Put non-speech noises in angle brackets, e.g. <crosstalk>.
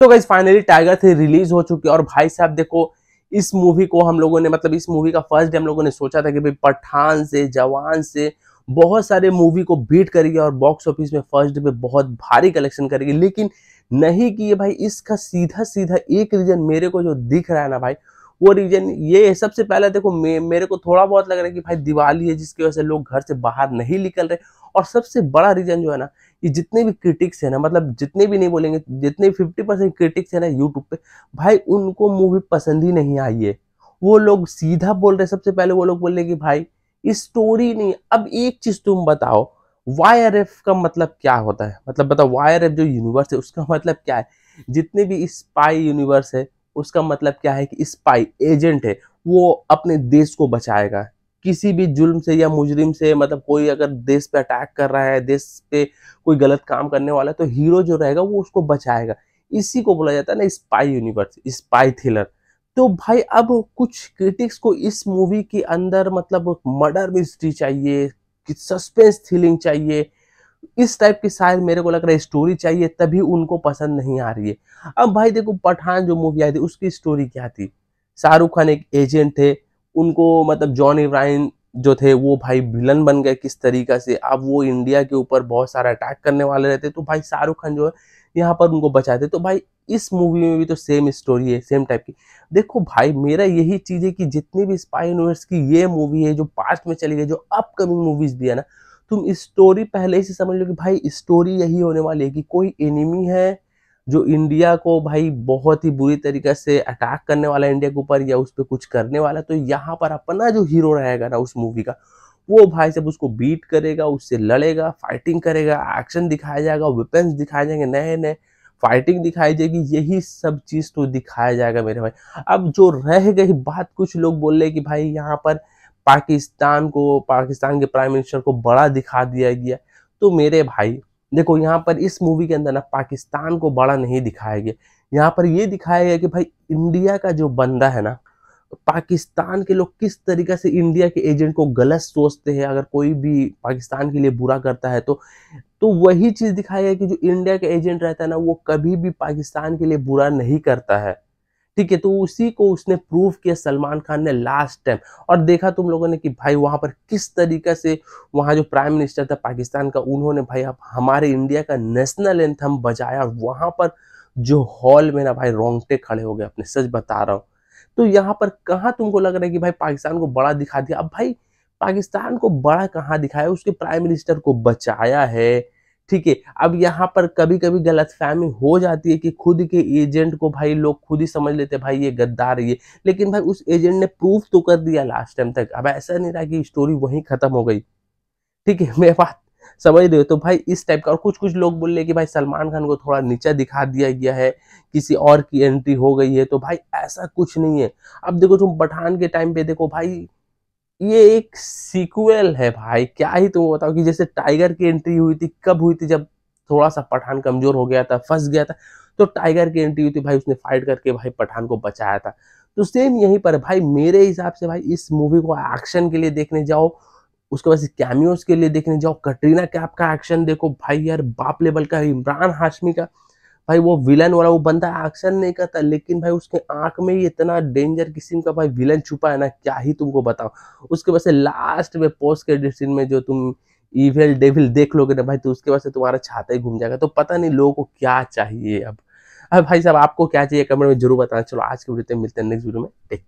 तो guys finally Tiger three release हो चुकी है और भाई साहब देखो इस मूवी को हम लोगों ने मतलब इस मूवी का फर्स्ट डे हम लोगों ने सोचा था कि भाई पठान से जवान से बहुत सारे मूवी को बीट करेगी और बॉक्स ऑफिस में फर्स्ट डे पे बहुत भारी कलेक्शन करेगी लेकिन नहीं कि ये भाई इसका सीधा सीधा एक रीजन मेरे को जो दिख रहा है ना भाई वो रीजन ये है सबसे पहले देखो मे, मेरे को थोड़ा बहुत लग रहा है कि भाई दिवाली है जिसकी वजह से लोग घर से बाहर नहीं निकल रहे और सबसे बड़ा रीजन जो है ना ये जितने भी क्रिटिक्स है ना मतलब जितने भी नहीं बोलेंगे जितने फिफ्टी परसेंट क्रिटिक्स है ना यूट्यूब पे भाई उनको मूवी पसंद ही नहीं आई है वो लोग सीधा बोल रहे सबसे पहले वो लोग बोल रहे कि भाई स्टोरी नहीं अब एक चीज तुम बताओ वाई का मतलब क्या होता है मतलब बताओ वाई जो यूनिवर्स है उसका <laughs> मतलब क्या है जितने भी स्पाई यूनिवर्स है उसका मतलब क्या है कि स्पाई एजेंट है वो अपने देश को बचाएगा किसी भी जुल्म से या मुजरिम से मतलब कोई अगर देश पे अटैक कर रहा है देश पे कोई गलत काम करने वाला है तो हीरो जो रहेगा वो उसको बचाएगा इसी को बोला जाता है ना स्पाई यूनिवर्स स्पाई थ्रिलर तो भाई अब कुछ क्रिटिक्स को इस मूवी के अंदर मतलब मर्डर मिस्ट्री चाहिए सस्पेंस थ्रिलिंग चाहिए इस टाइप की शायद मेरे को लग रहा है स्टोरी चाहिए तभी उनको पसंद नहीं आ रही है अब भाई देखो पठान जो मूवी आई थी उसकी स्टोरी क्या थी शाहरुख खान एक एजेंट थे उनको मतलब जॉन इब्राहिम जो थे वो भाई विलन बन गए किस तरीका से अब वो इंडिया के ऊपर बहुत सारा अटैक करने वाले रहते तो भाई शाहरुख खान जो है यहाँ पर उनको बचाते तो भाई इस मूवी में भी तो सेम स्टोरी है सेम टाइप की देखो भाई मेरा यही चीज़ है कि जितनी भी स्पाई यूनिवर्स की ये मूवी है जो पास्ट में चली गई जो अपकमिंग मूवीज़ भी है ना तुम स्टोरी पहले से समझ लो कि भाई स्टोरी यही होने वाली है कि कोई एनिमी है जो इंडिया को भाई बहुत ही बुरी तरीके से अटैक करने वाला इंडिया के ऊपर या उस पर कुछ करने वाला तो यहाँ पर अपना जो हीरो रहेगा ना उस मूवी का वो भाई सब उसको बीट करेगा उससे लड़ेगा फाइटिंग करेगा एक्शन दिखाया जाएगा वेपन्स दिखाए जाएंगे नए नए फाइटिंग दिखाई जाएगी यही सब चीज़ तो दिखाया जाएगा मेरे भाई अब जो रह गई बात कुछ लोग बोल रहे कि भाई यहाँ पर पाकिस्तान को पाकिस्तान के प्राइम मिनिस्टर को बड़ा दिखा दिया गया तो मेरे भाई देखो यहाँ पर इस मूवी के अंदर ना पाकिस्तान को बड़ा नहीं दिखाया गया यहाँ पर ये दिखाया गया कि भाई इंडिया का जो बंदा है ना पाकिस्तान के लोग किस तरीके से इंडिया के एजेंट को गलत सोचते हैं अगर कोई भी पाकिस्तान के लिए बुरा करता है तो तो वही चीज़ दिखाया गया कि जो इंडिया का एजेंट रहता है ना वो कभी भी पाकिस्तान के लिए बुरा नहीं करता है ठीक है तो उसी को उसने प्रूव किया सलमान खान ने लास्ट टाइम और देखा तुम लोगों ने कि भाई वहाँ पर किस तरीके से वहाँ जो प्राइम मिनिस्टर था पाकिस्तान का उन्होंने भाई आप हमारे इंडिया का नेशनल एंथम बजाया और वहाँ पर जो हॉल में ना भाई रोंगटे खड़े हो गए अपने सच बता रहा हूँ तो यहाँ पर कहाँ तुमको लग रहा है कि भाई पाकिस्तान को बड़ा दिखा दिया अब भाई पाकिस्तान को बड़ा कहाँ दिखाया उसके प्राइम मिनिस्टर को बचाया है ठीक है अब यहाँ पर कभी कभी गलतफहमी हो जाती है कि खुद के एजेंट को भाई लोग खुद ही समझ लेते भाई ये गद्दार ये लेकिन भाई उस एजेंट ने प्रूफ तो कर दिया लास्ट टाइम तक अब ऐसा नहीं रहा कि स्टोरी वहीं खत्म हो गई ठीक है <laughs> मैं बात समझ रहे हो तो भाई इस टाइप का और कुछ कुछ लोग बोल रहे कि भाई सलमान खान को थोड़ा नीचा दिखा दिया गया है किसी और की एंट्री हो गई है तो भाई ऐसा कुछ नहीं है अब देखो तुम पठान के टाइम पे देखो भाई ये एक सीक्वल है भाई क्या ही तुम बताओ कि जैसे टाइगर की एंट्री हुई थी कब हुई थी जब थोड़ा सा पठान कमजोर हो गया था फंस गया था तो टाइगर की एंट्री हुई थी भाई उसने फाइट करके भाई पठान को बचाया था तो सेम यहीं पर भाई मेरे हिसाब से भाई इस मूवी को एक्शन के लिए देखने जाओ उसके बाद कैमियोज के लिए देखने जाओ कटरीना कैप का एक्शन देखो भाई यार बाप लेवल का इमरान हाशमी का भाई वो विलन वाला वो बंदा एक्शन नहीं करता लेकिन भाई उसके आंख में ही इतना डेंजर किस्म का भाई विलन छुपा है ना क्या ही तुमको बताओ उसके वजह से लास्ट में पोस्ट क्रेडिट सीन में जो तुम ईवेल डेविल देख लोगे ना भाई तो उसके वजह से तुम्हारा छाता ही घूम जाएगा तो पता नहीं लोगों को क्या चाहिए अब अब भाई साहब आपको क्या चाहिए कमेंट में जरूर बताना चलो आज के वीडियो में मिलते हैं नेक्स्ट वीडियो में टेक